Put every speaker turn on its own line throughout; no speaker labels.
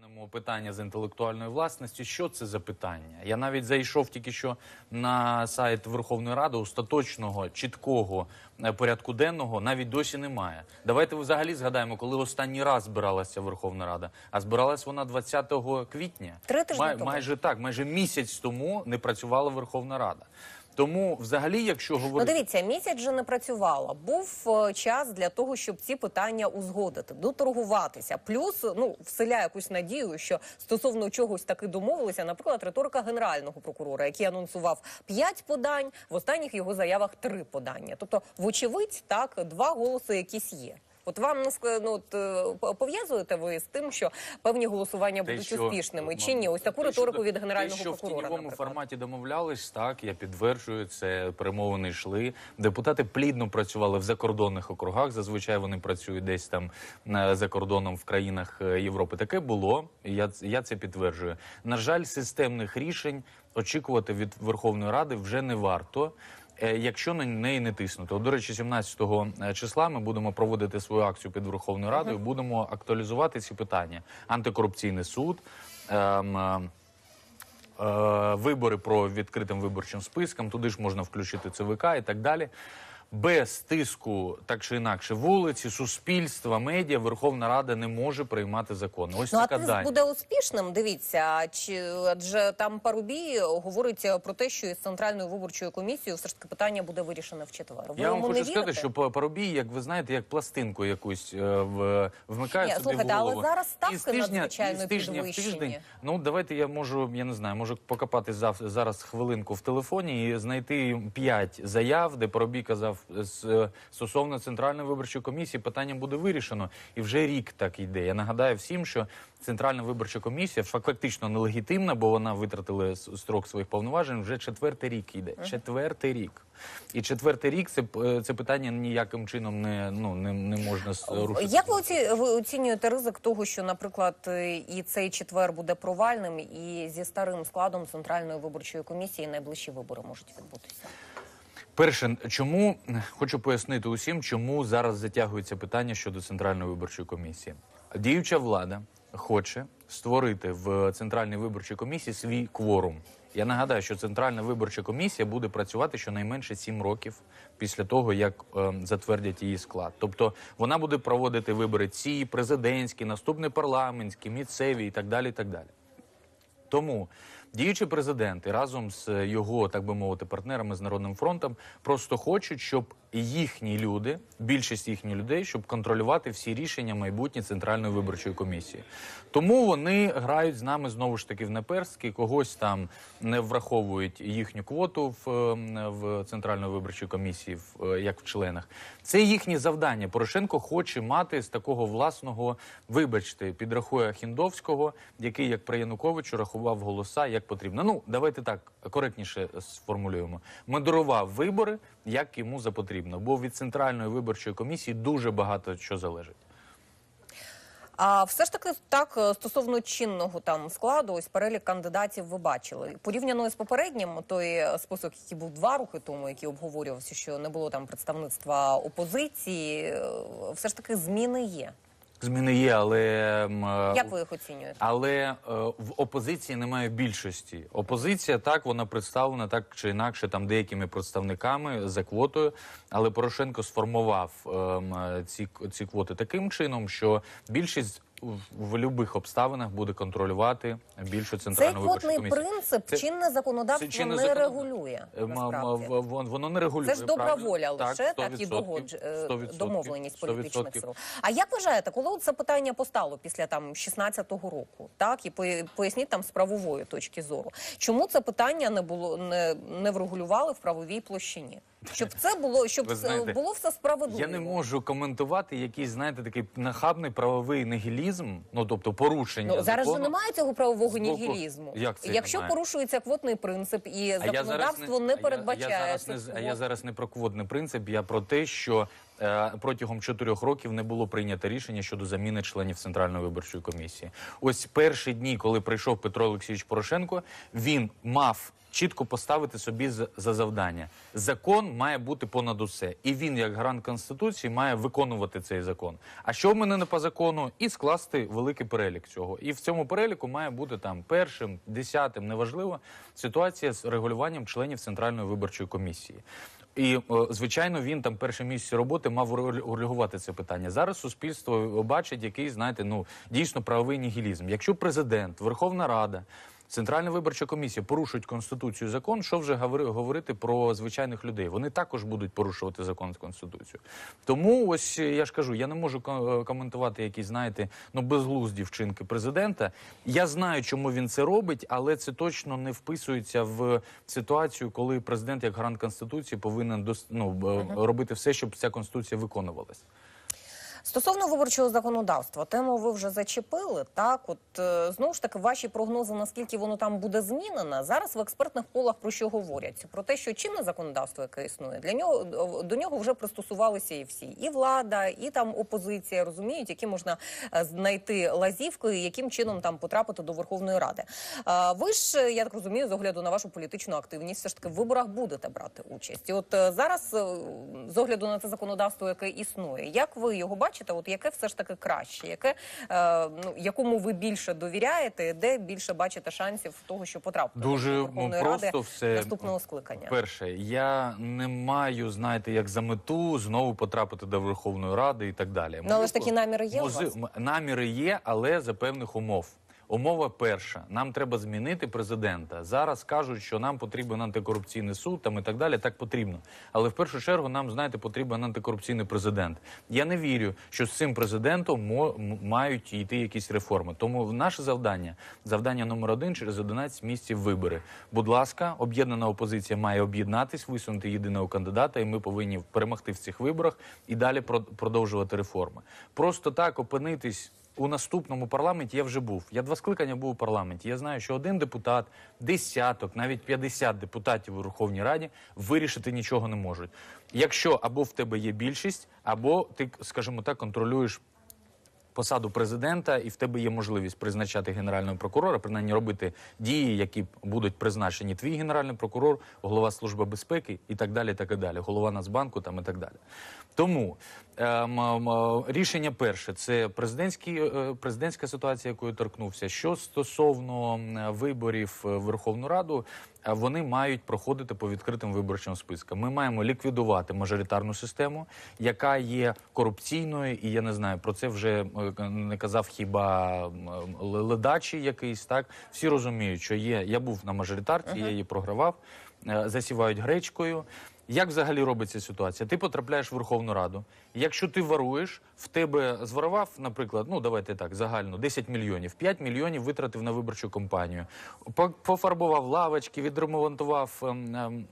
Глянемо питання з інтелектуальної власності. Що це за питання? Я навіть зайшов тільки що на сайт Верховної Ради. Остаточного чіткого е, порядку денного навіть досі немає. Давайте взагалі згадаємо, коли останній раз збиралася Верховна Рада. А збиралась вона 20 квітня. Три тижні Май, майже так, майже місяць тому не працювала Верховна Рада. Тому, взагалі, якщо ну, говорити... Ну,
дивіться, місяць же не працювала. Був е, час для того, щоб ці питання узгодити, доторгуватися. Плюс ну вселяє якусь надію, що стосовно чогось таки домовилися. Наприклад, риторика генерального прокурора, який анонсував 5 подань, в останніх його заявах 3 подання. Тобто, вочевидь, так два голоси якісь є. От вам ну, от, е, пов'язуєте ви з тим, що певні голосування те, будуть що, успішними ну, чи ні? Ось таку те, риторику що, від генерального те, що прокурора,
в тіньовому форматі домовлялись. Так я підтверджую, це перемовини йшли. Депутати плідно працювали в закордонних округах. Зазвичай вони працюють десь там е, за кордоном в країнах е, Європи. Таке було. Я я це підтверджую. На жаль, системних рішень очікувати від Верховної Ради вже не варто. Е, якщо на неї не тиснути. От, До речі, 17 е, числа ми будемо проводити свою акцію під Верховною Радою. Угу. Будемо актуалізувати ці питання: антикорупційний суд. Ем, е, Вибори про відкритим виборчим списком, туди ж можна включити ЦВК і так далі без тиску, так чи інакше, вулиці, суспільства, медіа, Верховна Рада не може приймати закони. Ось ну, така а дані. буде
успішним. Дивіться, чи адже там парубій говорить про те, що із центральною виборчою комісією все ж таки питання буде вирішено в четвер. Ви Я вам хочу сказати, вірите?
що парубій, як ви знаєте, як пластинку якусь е, в вмикає Ні, собі слухайте, в голову. але зараз ставки з тижня, надзвичайно тижня в Ну давайте я можу, я не знаю, можу покопати зараз хвилинку в телефоні і знайти п'ять заяв, де парубій казав. Е, стосовно центральної виборчої комісії питання буде вирішено, і вже рік так йде. Я нагадаю всім, що центральна виборча комісія фактично нелегітимна, бо вона витратила строк своїх повноважень. Вже четвертий рік йде. Четвертий рік. І четвертий рік це е, це питання ніяким чином не ну не не можна е, рушити. Як ви, оці,
ви оцінюєте ризик того, що, наприклад, і цей четвер буде провальним, і зі старим складом центральної виборчої комісії найближчі вибори можуть відбутися?
Перше, чому хочу пояснити усім, чому зараз затягується питання щодо центральної виборчої комісії. Діюча влада хоче створити в центральній виборчій комісії свій кворум. Я нагадаю, що центральна виборча комісія буде працювати щонайменше 7 років після того, як е, затвердять її склад. Тобто вона буде проводити вибори ці президентські, наступні парламентські, місцеві і так далі. І так далі. Тому Діючий президент і разом з його, так би мовити, партнерами з народним фронтом просто хочуть, щоб і їхні люди, більшість їхніх людей, щоб контролювати всі рішення майбутньої центральної виборчої комісії. Тому вони грають з нами знову ж таки в наперстки, когось там не враховують їхню квоту в, ем, в центральної виборчої комісії, в, е, як в членах. Це їхнє завдання. Порошенко хоче мати з такого власного, вибачте, підрахує Хіндовського, який як при Януковичу рахував голоса як потрібно. Ну давайте так коректніше сформулюємо. Модерував вибори як йому запотрібно, бо від центральної виборчої комісії дуже багато що залежить.
А все ж таки так е, стосовно чинного там складу, ось перелік кандидатів ви бачили порівняно з попереднім, той е, список, який був два роки тому, який обговорювався, що не було там представництва опозиції. Е, все ж таки зміни є
зміни є, але ем, е, як ви їх оцінюєте? Але е, в опозиції немає більшості. Опозиція так вона представлена так чи інакше, там деякими представниками за квотою. Але Порошенко сформував ем, е, ці ці квоти таким чином, що більшість в будь-яких обставинах буде контролювати більшу центральну Цей виборчу комісію. принцип це, чинне
законодавство це чинне не закон... регулює.
Е, насправді. Воно не регулює. Це ж добра воля лише, так і догодж... Е, домовленість політичних сил.
А як вважаєте, коли це питання постало після там 16-го року? Так і поясніть там з правової точки зору, чому це питання не було не, не врегулювали в правовій площині? щоб це було, щоб знаєте, було все справедливо. Я не
можу коментувати якийсь, знаєте, такий нахабний правовий нігілізм, ну тобто порушення. Ну, Зараз же
немає цього правового нігілізму. Як це Якщо немає? порушується квотний принцип і законодавство не, не передбачає. А я, а я
зараз не про квотний принцип, я про те, що Е, протягом чотирьох років не було прийнято рішення щодо заміни членів центральної виборчої комісії. Ось перші дні, коли прийшов Петро Олексійович Порошенко, він мав чітко поставити собі за завдання. Закон має бути понад усе, і він, як гарант конституції, має виконувати цей закон. А що в мене не по закону, і скласти великий перелік цього. І в цьому переліку має бути там першим, десятим, неважливо, ситуація з регулюванням членів центральної виборчої комісії. І е, звичайно, він там перше місце роботи мав урегулювати це питання. Зараз суспільство бачить, який знаєте, ну дійсно правовий нігілізм. Якщо президент, Верховна Рада. Центральна виборча комісія порушують конституцію закон. Що вже говорити про звичайних людей? Вони також будуть порушувати закон з конституцію. Тому ось е, я ж кажу, я не можу е, коментувати якісь, знаєте, ну безглузді вчинки президента. Я знаю, чому він це робить, але це точно не вписується в ситуацію, коли президент, як гарант конституції, повинен ну, е, робити все, щоб ця конституція виконувалась.
Стосовно виборчого законодавства, тему ви вже зачепили. Так, от е, знову ж таки, ваші прогнози, наскільки воно там буде змінено, зараз в експертних полах про що говорять? Про те, що чинне законодавство, яке існує, для нього до нього вже пристосувалися і всі, і влада, і там опозиція розуміють, які можна е, знайти лазівки, і яким чином там потрапити до Верховної Ради. Е, ви ж я так розумію, з огляду на вашу політичну активність, все ж таки в виборах будете брати участь. І От зараз, з огляду на це законодавство, яке існує, як ви його бачите? бачите, от яке все ж таки краще, яке е, ну якому ви більше довіряєте, де більше бачите шансів того, що потрапити дуже до ну, Верховної просто Ради все наступного скликання.
Перше, я не маю знаєте, як за мету знову потрапити до Верховної Ради і так далі. Ну, але ж
такі наміри є. Мози... у вас?
наміри є, але за певних умов. Умова перша: нам треба змінити президента. Зараз кажуть, що нам потрібен антикорупційний суд там і так далі. Так потрібно. Але в першу чергу нам знаєте, потрібен антикорупційний президент. Я не вірю, що з цим президентом мають йти якісь реформи. Тому наше завдання завдання номер один через 11 місяців вибори. Будь ласка, об'єднана опозиція має об'єднатись, висунути єдиного кандидата, і ми повинні перемогти в цих виборах і далі продовжувати реформи. Просто так опинитись у наступному парламенті я вже був. Я два скликання був у парламенті. Я знаю, що один депутат, десяток, навіть 50 депутатів у Верховній Раді вирішити нічого не можуть. Якщо або в тебе є більшість, або ти, скажімо так, контролюєш посаду президента, і в тебе є можливість призначати генерального прокурора, принаймні робити дії, які будуть призначені. Твій генеральний прокурор, голова служби безпеки і так далі. так і далі, Голова Нацбанку там і так далі. Тому ем, ем, рішення перше це президентські е, президентська ситуація, якою торкнувся. Що стосовно виборів е, в Верховну Раду, вони мають проходити по відкритим виборчим спискам. Ми маємо ліквідувати мажоритарну систему, яка є корупційною, і я не знаю про це вже е, не казав хіба ледачі якийсь. Так всі розуміють, що є. Я був на мажоритарці, uh -huh. я її програвав, е, засівають гречкою. Як взагалі робиться ситуація? Ти потрапляєш в Верховну Раду. Якщо ти воруєш, в тебе зворував, наприклад, ну давайте так, загально 10 мільйонів, 5 мільйонів витратив на виборчу кампанію, пофарбував лавочки, відремонтував. Ем, ем,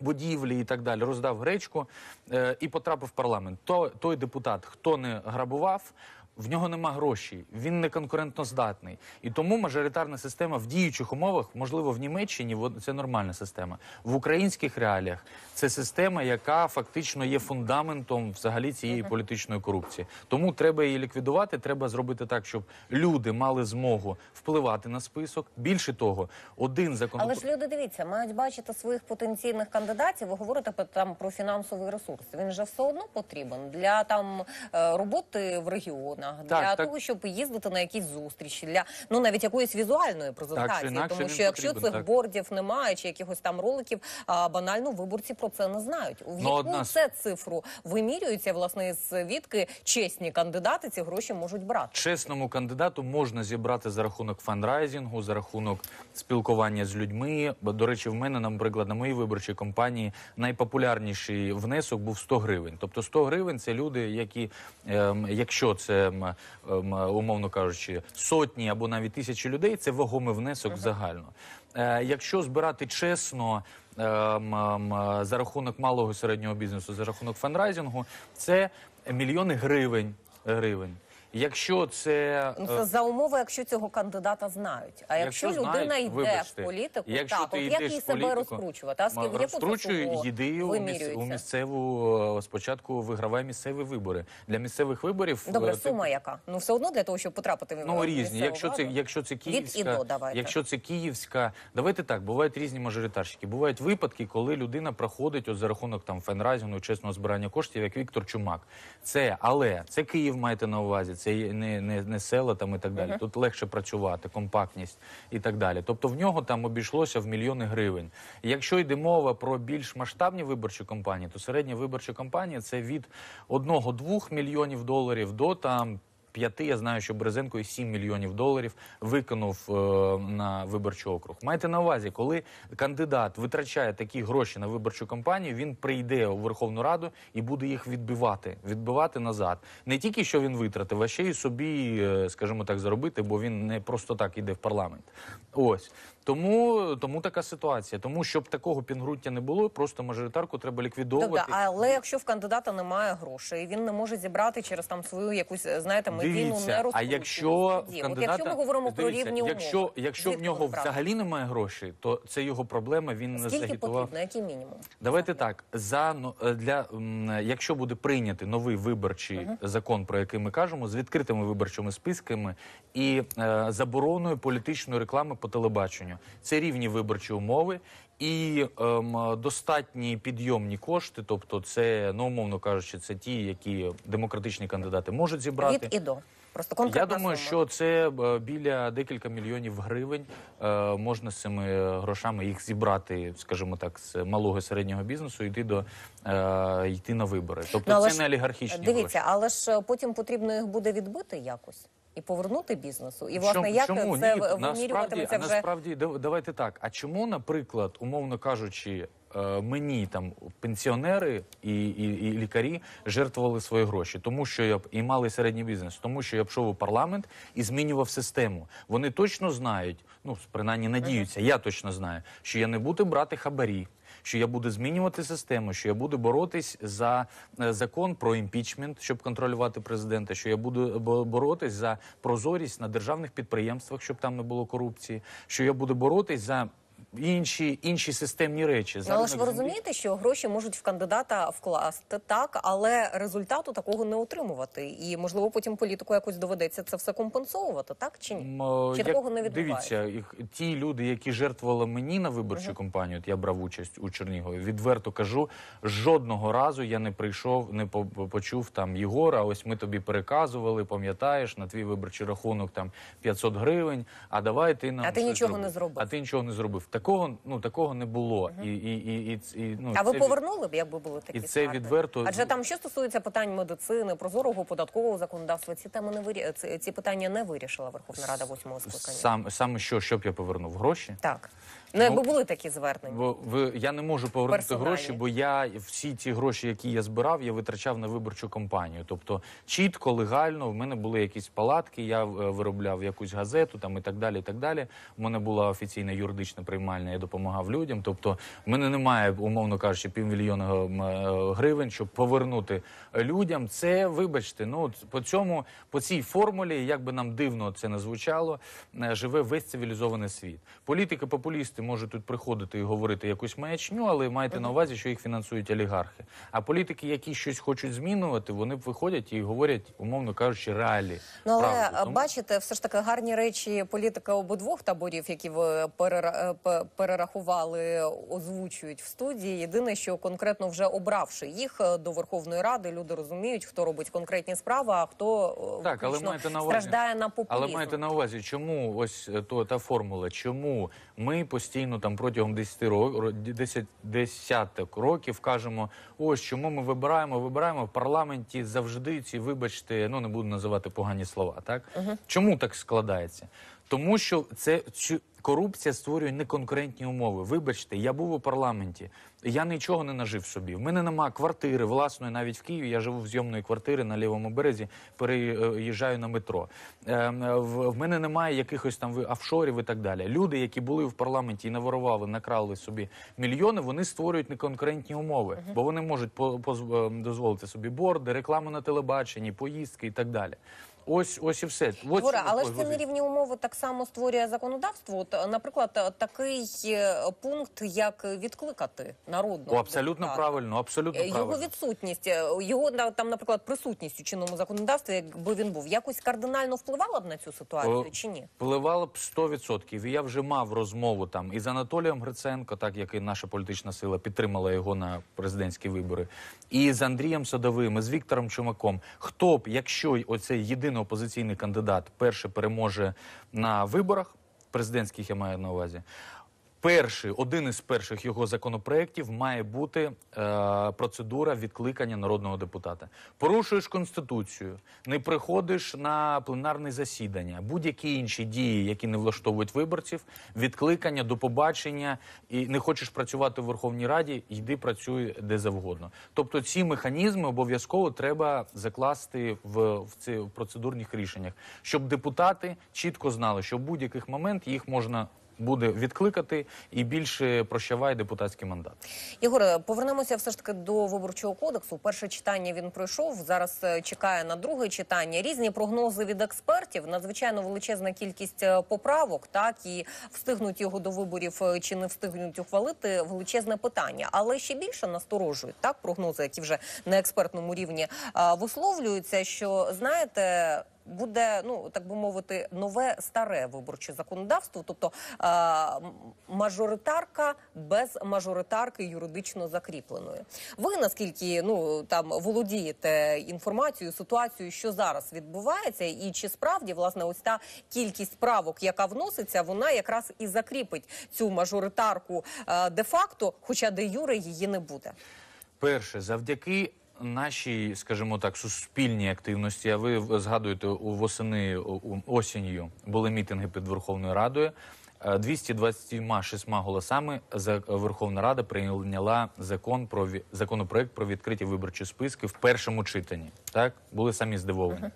будівлі і так далі роздав гречку е, і потрапив в парламент. То той депутат, хто не грабував, в нього нема грошей, він не конкурентноздатний. І тому мажоритарна система в діючих умовах, можливо, в Німеччині це нормальна система. В українських реаліях це система, яка фактично є фундаментом взагалі цієї політичної корупції. Тому треба її ліквідувати. Треба зробити так, щоб люди мали змогу впливати на список. Більше того, один закон... Але ж
люди дивіться, мають бачити своїх потенційних кандидатів. Ви говорите там про фінансовий ресурс. Він же все одно потрібен для там е, роботи в регіонах новинах, для так, того, щоб їздити на якісь зустрічі, для ну навіть якоїсь візуальної презентації, так, тому що якщо потрібен, цих так. бордів немає, чи якихось там роликів, а банально виборці про це не знають. У яку ну, одна... це цифру вимірюється, власне, звідки чесні кандидати ці гроші можуть брати.
Чесному кандидату можна зібрати за рахунок фандрайзінгу, за рахунок спілкування з людьми. Бо, до речі, в мене, наприклад, на моїй виборчій компанії найпопулярніший внесок був 100 гривень. Тобто 100 гривень це люди, які, е, якщо це умовно кажучи, сотні або навіть тисячі людей це вагомий внесок ага. загально. Е, якщо збирати чесно е, за рахунок малого і середнього бізнесу, за рахунок фандрайзингу, це мільйони гривень гривень. Якщо це Ну, е, це за
умови, якщо цього кандидата знають. А якщо, Якщо людина знають, йде вибачте. в політику, Якщо так, ти от як її себе розкручувати? А скільки розкручую, йди у, міс, у
місцеву е, спочатку виграває місцеві вибори. Для місцевих виборів е, Добре, ти-
сума яка? Ну все одно для того, щоб потрапити в ну різні. Якщо це якщо
це і київська, до давайте. якщо це київська, давайте так. Бувають різні мажоритарщики. Бувають випадки, коли людина проходить от за рахунок там фенразіну чесного збирання коштів, як Віктор Чумак. Це але це Київ маєте на увазі це не не, не села там і так далі. Тут легше працювати, компактність і так далі. Тобто в нього там обійшлося в мільйони гривень. Якщо йде мова про більш масштабні виборчі кампанії, то середня виборча кампанія це від 1-2 мільйонів доларів до там п'яти. Я знаю, що Березенко і 7 мільйонів доларів виконав е, на виборчий округ. Майте на увазі, коли кандидат витрачає такі гроші на виборчу кампанію, він прийде у Верховну Раду і буде їх відбивати, відбивати назад. Не тільки що він витратив, а ще й собі, е, скажімо так, заробити, бо він не просто так іде в парламент. Ось тому тому така ситуація. Тому щоб такого пінгруття не було, просто мажоритарку треба ліквідовувати. Так,
але якщо в кандидата немає грошей, він не може зібрати через там свою якусь знаєте медійну нерозповідь. А
якщо в кандидата, От якщо ми говоримо дивіться, про рівні умови, якщо якщо в нього взагалі немає грошей, то це його проблема. Він не загітував. Скільки потрібно, який мінімум? Давайте так за ну, е, для якщо буде прийняти новий виборчий uh закон, про який ми кажемо, з відкритими виборчими списками і е, забороною політичної реклами по телебаченню це рівні виборчі умови і ем, достатні підйомні кошти. Тобто, це ну умовно кажучи, це ті, які демократичні кандидати можуть зібрати від і до. Просто конкретно я думаю, сума. що це е, біля декілька мільйонів гривень. Е, можна з цими грошами їх зібрати, скажімо так, з малого і середнього бізнесу йти до е, йти на вибори. Тобто, ну, це ж, не олігархічні. Дивіться,
гроші. але ж е, потім потрібно їх буде відбити якось і повернути бізнесу. І власне як чому? це вимірюватиметься вже
насправді давайте так. А чому, наприклад, умовно кажучи, е, мені там пенсіонери і, і, і лікарі жертвували свої гроші, тому що я б і мали середній бізнес, тому що я б шов у парламент і змінював систему. Вони точно знають, ну принаймні надіються, я точно знаю, що я не буду брати хабарі що я буду змінювати систему, що я буду боротись за е, закон про імпічмент, щоб контролювати президента, що я буду боротись за прозорість на державних підприємствах, щоб там не було корупції, що я буду боротись за інші інші системні речі. Ну, Зараз але ж ви розумієте,
що гроші можуть в кандидата вкласти так, але результату такого не отримувати. І можливо потім політику якось доведеться це все компенсовувати, так чи ні? Чи як, такого не відбувається?
Дивіться, ті люди, які жертвували мені на виборчу uh -huh. от я брав участь у Чернігові. Відверто кажу, жодного разу я не прийшов, не по почув там Єгора. Ось ми тобі переказували, пам'ятаєш на твій виборчий рахунок там 500 гривень. А давай ти нам а ти нічого зробив. не зробив. А ти нічого не зробив. Такого ну такого не було. І, і, і, і, і, ну, А ви це... повернули
б, якби були такі І
це скарги? відверто. Адже
там, що стосується питань медицини, прозорого податкового законодавства, ці теми не вирі... ці, ці питання не вирішила Верховна Рада восьмого
скликання. Сам саме що щоб я повернув гроші? Так Ну, якби ну, були такі звернення. Бо ви я не можу повернути Персональні. гроші, бо я всі ті гроші, які я збирав, я витрачав на виборчу кампанію. Тобто, чітко, легально в мене були якісь палатки, я е, виробляв якусь газету там і так далі. і так далі. У мене була офіційна юридична приймальна, я допомагав людям. Тобто, в мене немає, умовно кажучи, півмільйона е, гривень, щоб повернути людям. Це вибачте, ну по цьому, по цій формулі, як би нам дивно це не звучало, е, живе весь цивілізований світ. Політики популісти журналісти можуть тут приходити і говорити якусь маячню, але майте на увазі, що їх фінансують олігархи. А політики, які щось хочуть змінювати, вони виходять і говорять, умовно кажучи, реалі. Ну, але Тому...
бачите, все ж таки гарні речі політика обидвох таборів, які ви е, перерахували, озвучують в студії. Єдине, що конкретно вже обравши їх е, до Верховної Ради, люди розуміють, хто робить конкретні справи, а хто е, так, але маєте на увазі страждає на популізм. Але маєте
на увазі, чому ось то та формула, чому ми постійно там протягом 10 років, 10 десяток років кажемо: ось чому ми вибираємо, вибираємо в парламенті завжди ці, вибачте, ну не буду називати погані слова. Так угу. чому так складається? тому що це цю корупція створює неконкурентні умови. Вибачте, я був у парламенті, я нічого не нажив собі. В мене нема квартири власної навіть в Києві. Я живу в зйомної квартири на лівому березі, переїжджаю на метро. Ем, в мене немає якихось там офшорів і так далі. Люди, які були в парламенті і наворували, накрали собі мільйони, вони створюють неконкурентні умови, бо вони можуть по ем, дозволити собі борди, рекламу на телебаченні, поїздки і так далі. Ось ось і все. Ось, Гора, але ось, ж це
нерівні умови так само створює законодавство. От, е, наприклад, е, такий е, пункт, як відкликати народного
О, абсолютно депутата. правильно, абсолютно його
відсутність, його там, наприклад, присутність у чинному законодавстві, якби він був якось кардинально впливала б на цю ситуацію О, чи ні?
впливало б 100%. І Я вже мав розмову там із Анатолієм Гриценко, так як і наша політична сила підтримала його на президентські вибори, і з Андрієм Садовим, і з Віктором Чумаком. Хто б, якщо оцей єдиний звичайно, опозиційний кандидат перше переможе на виборах президентських, я маю на увазі перший, один із перших його законопроєктів має бути е, процедура відкликання народного депутата. Порушуєш конституцію, не приходиш на пленарне засідання, будь-які інші дії, які не влаштовують виборців, відкликання до побачення і не хочеш працювати в Верховній Раді, йди працюй де завгодно. Тобто, ці механізми обов'язково треба закласти в, в цих процедурних рішеннях, щоб депутати чітко знали, що в будь-яких момент їх можна буде відкликати і більше прощаває депутатський мандат.
Ігор, повернемося все ж таки до виборчого кодексу. Перше читання він пройшов. Зараз е, чекає на друге читання. Різні прогнози від експертів. Надзвичайно величезна кількість е, поправок, так і встигнуть його до виборів е, чи не встигнуть ухвалити. Величезне питання, але ще більше насторожують так. Прогнози, які вже на експертному рівні висловлюються, що знаєте буде ну так би мовити нове старе виборче законодавство, тобто мажоритарка без мажоритарки юридично закріпленої. Ви наскільки ну там володієте інформацією, ситуацією, що зараз відбувається, і чи справді власне ось та кількість справок, яка вноситься, вона якраз і закріпить цю мажоритарку е, де факто, хоча де юре її не буде.
Перше завдяки нашій, скажімо так, суспільній активності. А ви згадуєте у восени осінню були мітинги під Верховною Радою. 226 е, голосами е, Верховна Рада прийняла закон про законопроект про відкриті виборчі списки в першому читанні. Так були самі здивовані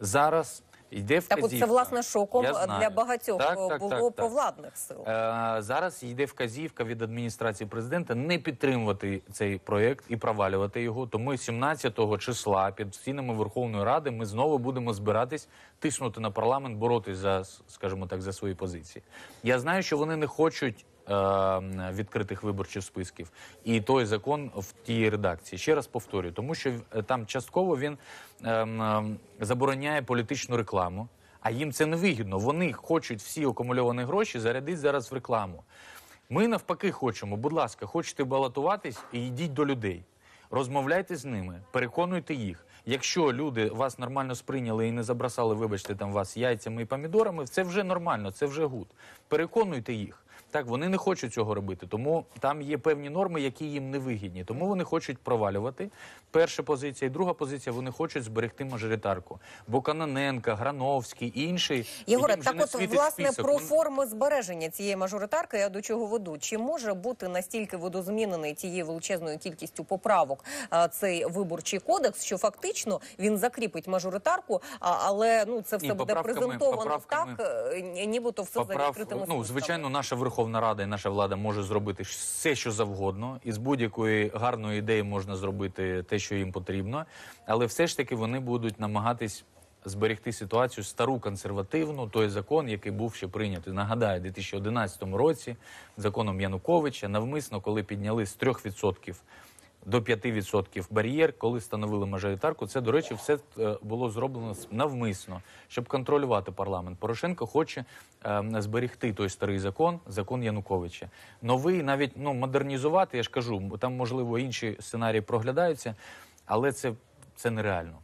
зараз. Йде так вказівка. от це власне шоком для багатьох так, е, так, було так, провладних сил. Е, Зараз йде вказівка від адміністрації президента не підтримувати цей проєкт і провалювати його. Тому 17 числа під стінами Верховної Ради ми знову будемо збиратись тиснути на парламент, боротись за скажімо так за свої позиції. Я знаю, що вони не хочуть Ем, відкритих виборчих списків, і той закон в тій редакції. Ще раз повторюю, тому що е, там частково він ем, ем, забороняє політичну рекламу, а їм це не вигідно. Вони хочуть всі акумульовані гроші зарядити зараз в рекламу. Ми навпаки хочемо. Будь ласка, хочете балотуватись і йдіть до людей. Розмовляйте з ними, переконуйте їх. Якщо люди вас нормально сприйняли і не забросали, вибачте там вас яйцями і помідорами, це вже нормально, це вже гуд. Переконуйте їх. Так вони не хочуть цього робити, тому там є певні норми, які їм не вигідні. Тому вони хочуть провалювати. Перша позиція і друга позиція вони хочуть зберегти мажоритарку. Бо Каноненка, Грановський інші Єгоре, так от власне список. про форми
збереження цієї мажоритарки. Я до чого веду. Чи може бути настільки водозмінений тією величезною кількістю поправок цей виборчий кодекс, що фактично він закріпить мажоритарку, але ну це все Ні, буде презентовано поправками, так, е, нібито все за відкритими ну,
звичайно, наша верховна. Верховна Рада і наша влада може зробити все, що завгодно, і з будь-якої гарної ідеї можна зробити те, що їм потрібно, але все ж таки вони будуть намагатись. Зберегти ситуацію стару консервативну, той закон, який був ще прийнятий. Нагадаю, у 2011 році законом Януковича навмисно, коли підняли з 3% до 5% бар'єр, коли встановили мажоритарку. Це, до речі, все е, було зроблено навмисно, щоб контролювати парламент. Порошенко хоче е, зберегти той старий закон, закон Януковича. Новий навіть ну модернізувати. Я ж кажу, там можливо інші сценарії проглядаються, але це, це нереально.